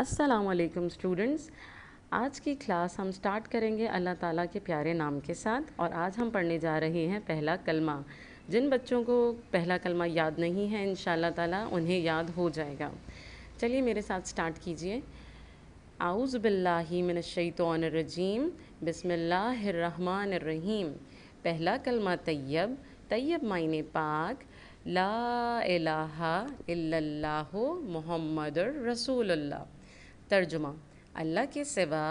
अस्सलाम स्टूडेंट्स आज की क्लास हम स्टार्ट करेंगे अल्लाह ताला के प्यारे नाम के साथ और आज हम पढ़ने जा रहे हैं पहला कलमा जिन बच्चों को पहला कलमा याद नहीं है इन ताला उन्हें याद हो जाएगा चलिए मेरे साथ स्टार्ट कीजिए आउज़ आउज़बिल्लाशैतरजीम बसमीम पहला कलमा तैयब तैयब मायने पाक ला इलाहा इल्लल्लाहु मोहम्मद रसूलुल्लाह तर्जुमा अल्लाह के सिवा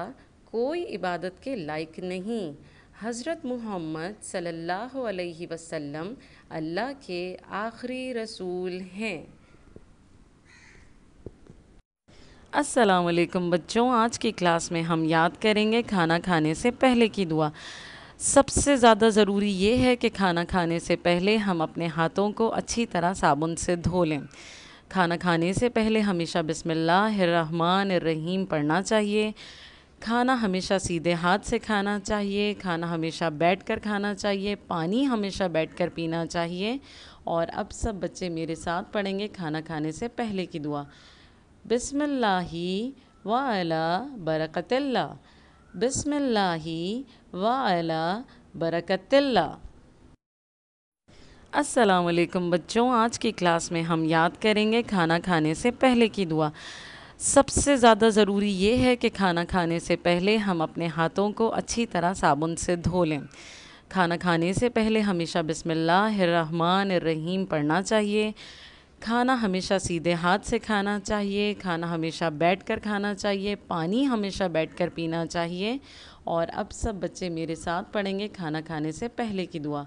कोई इबादत के लायक नहीं हज़रत मोहम्मद सल्लल्लाहु अलैहि वसल्लम अल्लाह के आखिरी रसूल हैं अस्सलाम वालेकुम बच्चों आज की क्लास में हम याद करेंगे खाना खाने से पहले की दुआ सबसे ज़्यादा ज़रूरी ये है कि खाना खाने से पहले हम अपने हाथों को अच्छी तरह साबुन से धो लें खाना खाने से पहले हमेशा रहीम पढ़ना चाहिए खाना हमेशा सीधे हाथ से खाना चाहिए खाना हमेशा बैठकर खाना चाहिए पानी हमेशा बैठकर पीना चाहिए और अब सब बच्चे मेरे साथ पढ़ेंगे खाना खाने से पहले की दुआ बिसमिल्लाही वाला बरकतल्ला बिसमिल्लाही वाला बरकतल्ला अस्सलाम बच्चों आज की क्लास में हम याद करेंगे खाना खाने से पहले की दुआ सबसे ज़्यादा ज़रूरी ये है कि खाना खाने से पहले हम अपने हाथों को अच्छी तरह साबुन से धो लें खाना खाने से पहले हमेशा रहीम पढ़ना चाहिए खाना हमेशा सीधे हाथ से खाना चाहिए खाना हमेशा बैठकर खाना चाहिए पानी हमेशा बैठकर पीना चाहिए और अब सब बच्चे मेरे साथ पढ़ेंगे खाना खाने से पहले की दुआ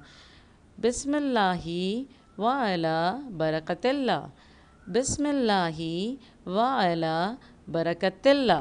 बिसमिल्लाही व अला बरकतिल्ला बिसमिल्लाही व बरकतिल्ला